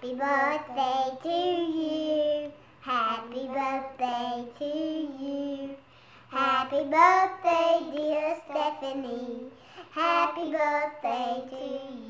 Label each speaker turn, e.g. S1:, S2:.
S1: Happy birthday to you. Happy birthday to you. Happy birthday, dear Stephanie. Happy birthday to you.